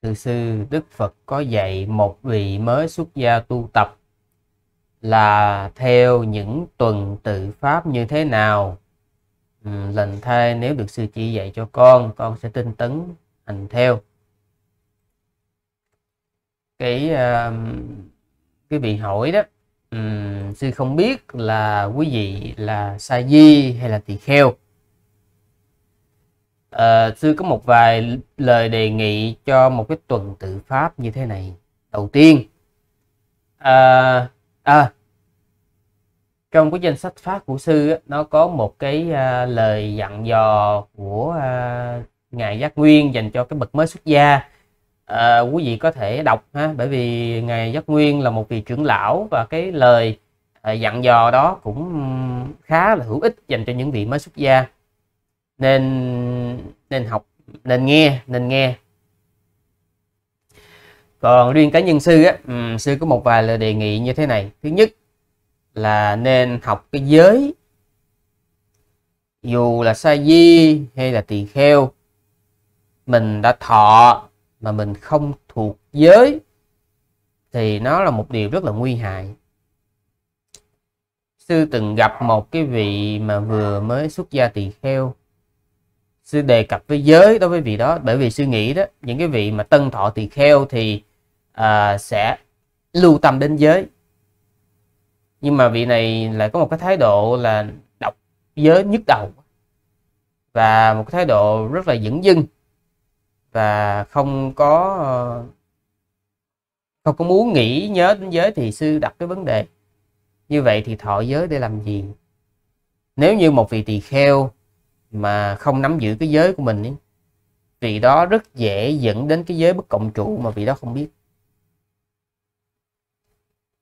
từ sư đức phật có dạy một vị mới xuất gia tu tập là theo những tuần tự pháp như thế nào ừ, lần thay nếu được sư chỉ dạy cho con con sẽ tinh tấn hành theo cái um, cái vị hỏi đó sư không biết là quý vị là sa di hay là tỳ kheo uh, sư có một vài lời đề nghị cho một cái tuần tự pháp như thế này đầu tiên à, à, trong cái danh sách pháp của sư nó có một cái uh, lời dặn dò của uh, ngài giác nguyên dành cho cái bậc mới xuất gia à, quý vị có thể đọc ha bởi vì ngài giác nguyên là một vị trưởng lão và cái lời à, dặn dò đó cũng khá là hữu ích dành cho những vị mới xuất gia nên nên học nên nghe nên nghe còn riêng cá nhân sư á um, sư có một vài lời đề nghị như thế này thứ nhất là nên học cái giới dù là sa di hay là tỳ kheo mình đã thọ mà mình không thuộc giới thì nó là một điều rất là nguy hại sư từng gặp một cái vị mà vừa mới xuất gia tỳ kheo sư đề cập với giới đối với vị đó bởi vì suy nghĩ đó những cái vị mà tân thọ tỳ kheo thì à, sẽ lưu tâm đến giới nhưng mà vị này lại có một cái thái độ là đọc giới nhức đầu và một cái thái độ rất là dẫn dưng và không có ờ, không có muốn nghĩ nhớ đến giới thì sư đặt cái vấn đề như vậy thì thọ giới để làm gì nếu như một vị tỳ kheo mà không nắm giữ cái giới của mình ấy, vì đó rất dễ dẫn đến cái giới bất cộng trụ mà vì đó không biết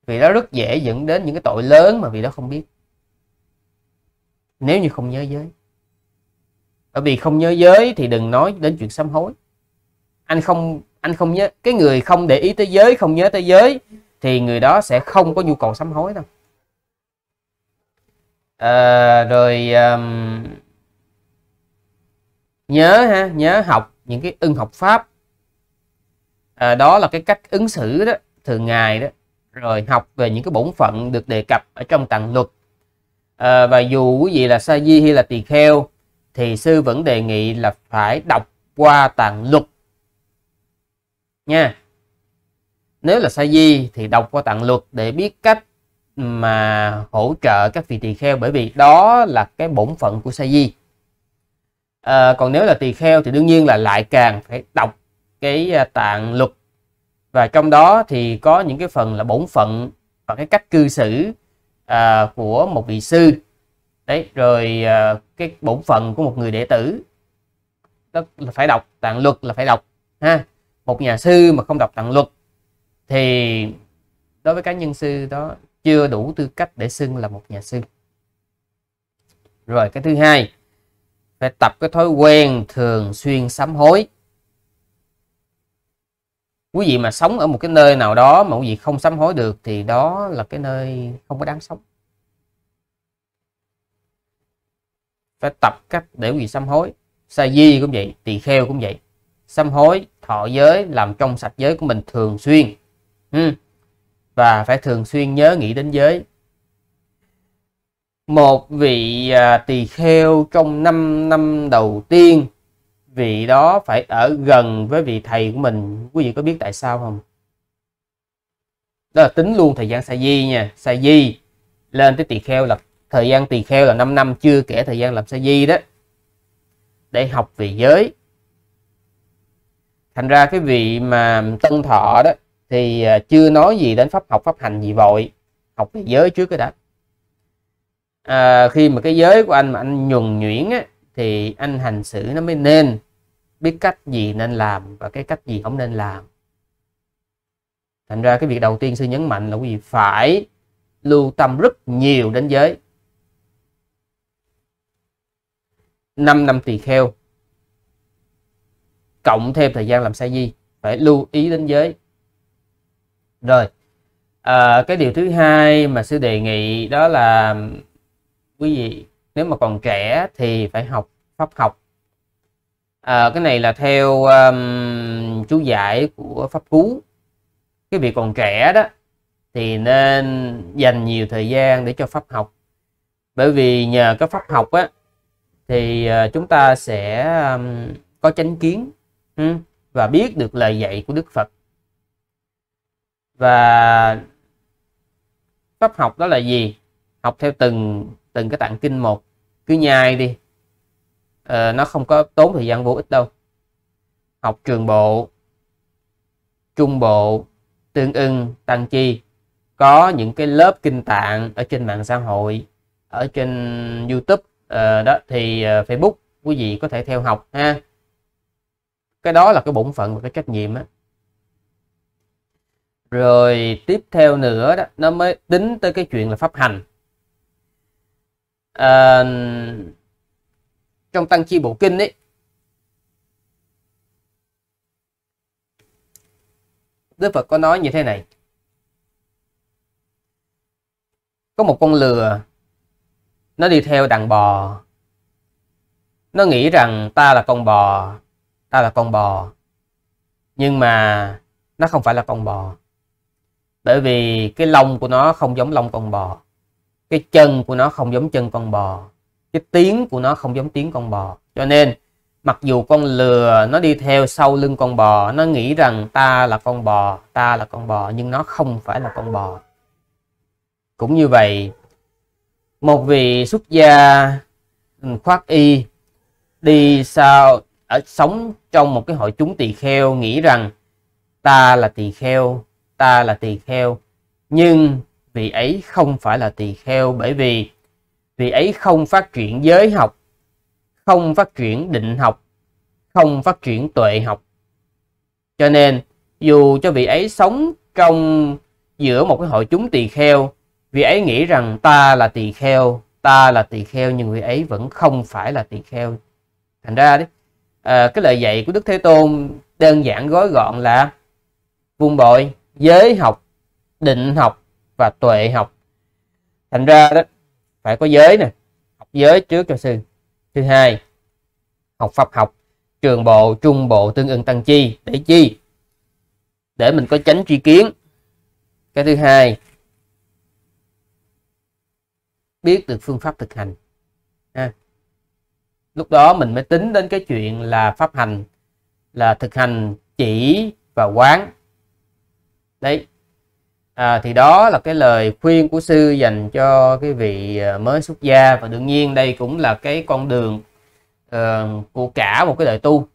vì đó rất dễ dẫn đến những cái tội lớn mà vì đó không biết nếu như không nhớ giới bởi vì không nhớ giới thì đừng nói đến chuyện sám hối anh không anh không nhớ cái người không để ý tới giới không nhớ tới giới thì người đó sẽ không có nhu cầu sám hối đâu à, rồi um, nhớ ha nhớ học những cái ưng học pháp à, đó là cái cách ứng xử đó thường ngày đó rồi học về những cái bổn phận được đề cập ở trong tạng luật à, và dù quý vị là sa di hay là tỳ kheo thì sư vẫn đề nghị là phải đọc qua tạng luật nha nếu là sa di thì đọc qua tạng luật để biết cách mà hỗ trợ các vị tỳ kheo bởi vì đó là cái bổn phận của sa di à, còn nếu là tỳ kheo thì đương nhiên là lại càng phải đọc cái à, tạng luật và trong đó thì có những cái phần là bổn phận và cái cách cư xử à, của một vị sư đấy rồi à, cái bổn phận của một người đệ tử đó là phải đọc tạng luật là phải đọc ha một nhà sư mà không đọc tạng luật thì đối với cá nhân sư đó chưa đủ tư cách để xưng là một nhà sư rồi cái thứ hai phải tập cái thói quen thường xuyên sám hối quý vị mà sống ở một cái nơi nào đó mà quý vị không sám hối được thì đó là cái nơi không có đáng sống phải tập cách để quý vị sám hối sa di cũng vậy tỳ kheo cũng vậy sám hối thọ giới làm trong sạch giới của mình thường xuyên ừ. và phải thường xuyên nhớ nghĩ đến giới một vị à, tỳ kheo trong 5 năm đầu tiên vị đó phải ở gần với vị thầy của mình quý vị có biết tại sao không đó là tính luôn thời gian sa di nha sa di lên tới tỳ kheo là thời gian tỳ kheo là 5 năm chưa kể thời gian làm sa di đó để học về giới thành ra cái vị mà tân thọ đó thì à, chưa nói gì đến pháp học pháp hành gì vội học về giới trước cái đã à, khi mà cái giới của anh mà anh nhuần nhuyễn á, thì anh hành xử nó mới nên biết cách gì nên làm và cái cách gì không nên làm thành ra cái việc đầu tiên sư nhấn mạnh là quý vị phải lưu tâm rất nhiều đến giới năm năm tỳ kheo cộng thêm thời gian làm sa di phải lưu ý đến giới rồi à, cái điều thứ hai mà sư đề nghị đó là quý vị nếu mà còn trẻ thì phải học pháp học à, cái này là theo um, chú giải của pháp cú cái việc còn trẻ đó thì nên dành nhiều thời gian để cho pháp học bởi vì nhờ cái pháp học á thì à, chúng ta sẽ um, có chánh kiến ừ, và biết được lời dạy của đức phật và pháp học đó là gì học theo từng từng cái tạng kinh một cứ nhai đi à, nó không có tốn thời gian vô ích đâu học trường bộ trung bộ tương ưng tăng chi có những cái lớp kinh tạng ở trên mạng xã hội ở trên youtube uh, đó thì uh, facebook quý vị có thể theo học ha cái đó là cái bổn phận và cái trách nhiệm á rồi tiếp theo nữa đó nó mới tính tới cái chuyện là pháp hành à, trong tăng chi bộ kinh ấy Đức Phật có nói như thế này có một con lừa nó đi theo đàn bò nó nghĩ rằng ta là con bò ta là con bò nhưng mà nó không phải là con bò bởi vì cái lông của nó không giống lông con bò cái chân của nó không giống chân con bò cái tiếng của nó không giống tiếng con bò cho nên mặc dù con lừa nó đi theo sau lưng con bò nó nghĩ rằng ta là con bò ta là con bò nhưng nó không phải là con bò cũng như vậy một vị xuất gia khoác y đi sao ở sống trong một cái hội chúng tỳ kheo nghĩ rằng ta là tỳ kheo ta là tỳ kheo nhưng vị ấy không phải là tỳ kheo bởi vì vị ấy không phát triển giới học, không phát triển định học, không phát triển tuệ học. Cho nên, dù cho vị ấy sống trong giữa một cái hội chúng tỳ kheo, vị ấy nghĩ rằng ta là tỳ kheo, ta là tỳ kheo nhưng vị ấy vẫn không phải là tỳ kheo. Thành ra đấy, à, cái lời dạy của Đức Thế Tôn đơn giản gói gọn là vung bội, giới học, định học, và tuệ học thành ra đó phải có giới nè học giới trước cho sư thứ hai học pháp học trường bộ trung bộ tương ứng tăng chi để chi để mình có tránh tri kiến cái thứ hai biết được phương pháp thực hành à. lúc đó mình mới tính đến cái chuyện là pháp hành là thực hành chỉ và quán đấy à, thì đó là cái lời khuyên của sư dành cho cái vị à, mới xuất gia và đương nhiên đây cũng là cái con đường uh, của cả một cái đời tu